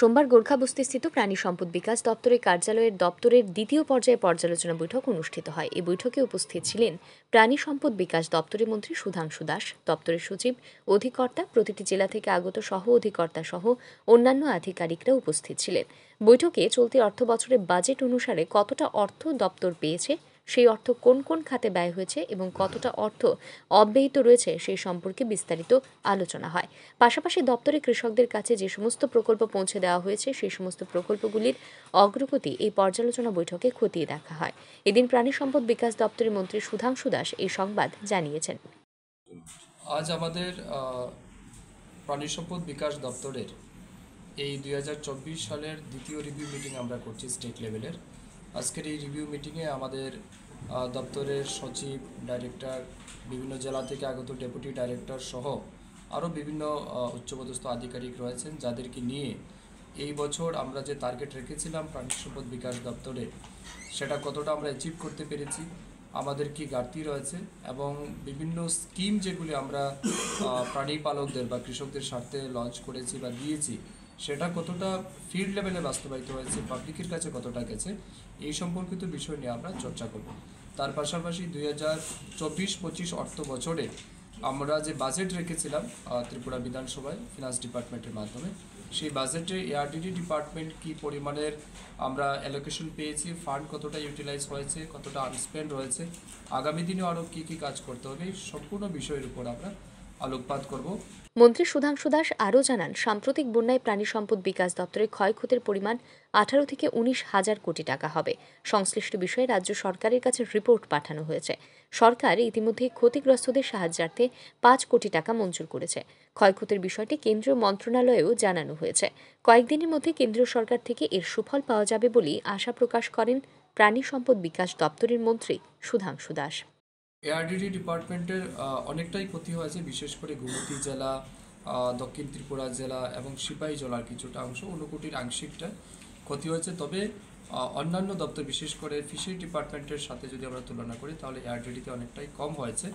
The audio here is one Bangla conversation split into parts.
সোমবার গোর্খা বস্তিস্থিত প্রাণী সম্পদ বিকাশ দপ্তরের কার্যালয়ের দপ্তরের দ্বিতীয় পর্যায়ে পর্যালোচনা বৈঠক অনুষ্ঠিত হয় এই বৈঠকে উপস্থিত ছিলেন প্রাণী সম্পদ বিকাশ দপ্তরের মন্ত্রী সুধাংশু দাস দপ্তরের সচিব অধিকর্তা প্রতিটি জেলা থেকে আগত সহ অধিকর্তা সহ অন্যান্য আধিকারিকরা উপস্থিত ছিলেন বৈঠকে চলতি অর্থ বছরের বাজেট অনুসারে কতটা অর্থ দপ্তর পেয়েছে সেই অর্থ কোন কোন খাতে ব্যয় হয়েছে এবং কতটা অর্থ অব্যাহত রয়েছে সেই সম্পর্কে বিস্তারিত আলোচনা হয় পাশাপাশি দপ্তরে কৃষকদের কাছে যে সমস্ত প্রকল্প পৌঁছে দেওয়া হয়েছে সেই সমস্ত প্রকল্পগুলির অগ্রগতি এই পর্যালোচনা বৈঠকে খতিয়ে দেখা হয় এদিন প্রাণী সম্পদ বিকাশ দপ্তরের মন্ত্রী সুধাংশু দাস এই সংবাদ জানিয়েছেন আজ আমাদের প্রাণী সম্পদ বিকাশ দপ্তরের এই দুই সালের দ্বিতীয় রিভিউ মিটিং আমরা করছি স্টেট লেভেলের আজকের এই রিভিউ মিটিংয়ে আমাদের দপ্তরের সচিব ডাইরেক্টর বিভিন্ন জেলা থেকে আগত ডেপুটি ডাইরেক্টর সহ আরও বিভিন্ন উচ্চপদস্থ আধিকারিক রয়েছেন যাদেরকে নিয়ে এই বছর আমরা যে টার্গেট রেখেছিলাম প্রাণী সম্পদ বিকাশ দপ্তরে সেটা কতটা আমরা অ্যাচিভ করতে পেরেছি আমাদের কি ঘাটতি রয়েছে এবং বিভিন্ন স্কিম যেগুলি আমরা প্রাণী পালকদের বা কৃষকদের স্বার্থে লঞ্চ করেছি বা দিয়েছি সেটা কতটা ফিল্ড লেভেলে বাস্তবায়িত হয়েছে পাবলিকের কাছে কতটা গেছে এই সম্পর্কিত বিষয় নিয়ে আমরা চর্চা করব তার পাশাপাশি দুই হাজার চব্বিশ পঁচিশ অর্থ বছরে আমরা যে বাজেট রেখেছিলাম ত্রিপুরা বিধানসভায় ফিনান্স ডিপার্টমেন্টের মাধ্যমে সেই বাজেটে এআরডিডি ডিপার্টমেন্ট কি পরিমাণের আমরা অ্যালোকেশন পেয়েছি ফান্ড কতটা ইউটিলাইজ হয়েছে কতটা আনস্পেন্ড রয়েছে আগামী দিনে আরও কী কী কাজ করতে হবে সম্পূর্ণ বিষয়ের উপর আমরা আলোকপাত করব মন্ত্রী সুধাংশু দাস আরও জানান সাম্প্রতিক বন্যায় প্রাণী সম্পদ বিকাশ দপ্তরের ক্ষয়ক্ষতির পরিমাণ আঠারো থেকে উনিশ হাজার কোটি টাকা হবে সংশ্লিষ্ট বিষয়ে রাজ্য সরকারের কাছে রিপোর্ট পাঠানো হয়েছে সরকার ইতিমধ্যে ক্ষতিগ্রস্তদের সাহায্যার্থে পাঁচ কোটি টাকা মঞ্জুর করেছে ক্ষয়ক্ষতির বিষয়টি কেন্দ্রীয় মন্ত্রণালয়েও জানানো হয়েছে কয়েকদিনের মধ্যে কেন্দ্রীয় সরকার থেকে এর সুফল পাওয়া যাবে বলেই আশা প্রকাশ করেন প্রাণী সম্পদ বিকাশ দপ্তরের মন্ত্রী সুধাংশু দাস এআরডিডি ডিপার্টমেন্টের অনেকটাই ক্ষতি হয়েছে বিশেষ করে গুমতি জেলা দক্ষিণ ত্রিপুরা জেলা এবং সিপাহী জেলার কিছুটা অংশ অনুকুটির আংশিকটা ক্ষতি হয়েছে তবে অন্যান্য দপ্তর বিশেষ করে ফিশারি ডিপার্টমেন্টের সাথে যদি আমরা তুলনা করি তাহলে এআরডিডিতে অনেকটাই কম হয়েছে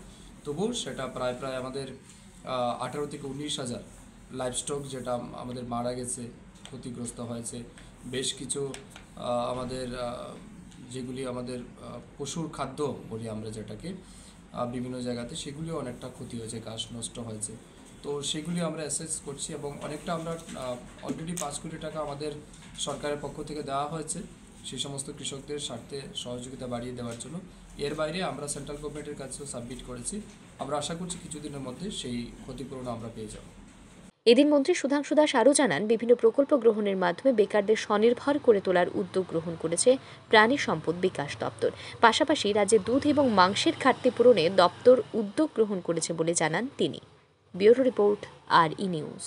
তবুও সেটা প্রায় প্রায় আমাদের আঠারো থেকে উনিশ হাজার স্টক যেটা আমাদের মারা গেছে ক্ষতিগ্রস্ত হয়েছে বেশ কিছু আমাদের যেগুলি আমাদের পশুর খাদ্য বলি আমরা যেটাকে বিভিন্ন জায়গাতে সেগুলিও অনেকটা ক্ষতি হয়েছে গাছ নষ্ট হয়েছে তো সেগুলি আমরা অ্যাসেস করছি এবং অনেকটা আমরা অলরেডি পাঁচ কোটি টাকা আমাদের সরকারের পক্ষ থেকে দেওয়া হয়েছে সেই সমস্ত কৃষকদের স্বার্থে সহযোগিতা বাড়িয়ে দেওয়ার জন্য এর বাইরে আমরা সেন্ট্রাল গভর্নমেন্টের কাছেও সাবমিট করেছি আমরা আশা করছি কিছুদিনের মধ্যে সেই ক্ষতিপূরণ আমরা পেয়ে যাব এদিন মন্ত্রী সুধাংশু দাস আরও জানান বিভিন্ন প্রকল্প গ্রহণের মাধ্যমে বেকারদের স্বনির্ভর করে তোলার উদ্যোগ গ্রহণ করেছে প্রাণী সম্পদ বিকাশ দপ্তর পাশাপাশি রাজ্যে দুধ এবং মাংসের ঘাটতি পূরণে দপ্তর উদ্যোগ গ্রহণ করেছে বলে জানান তিনি ব্যুরো রিপোর্ট আর ই নিউজ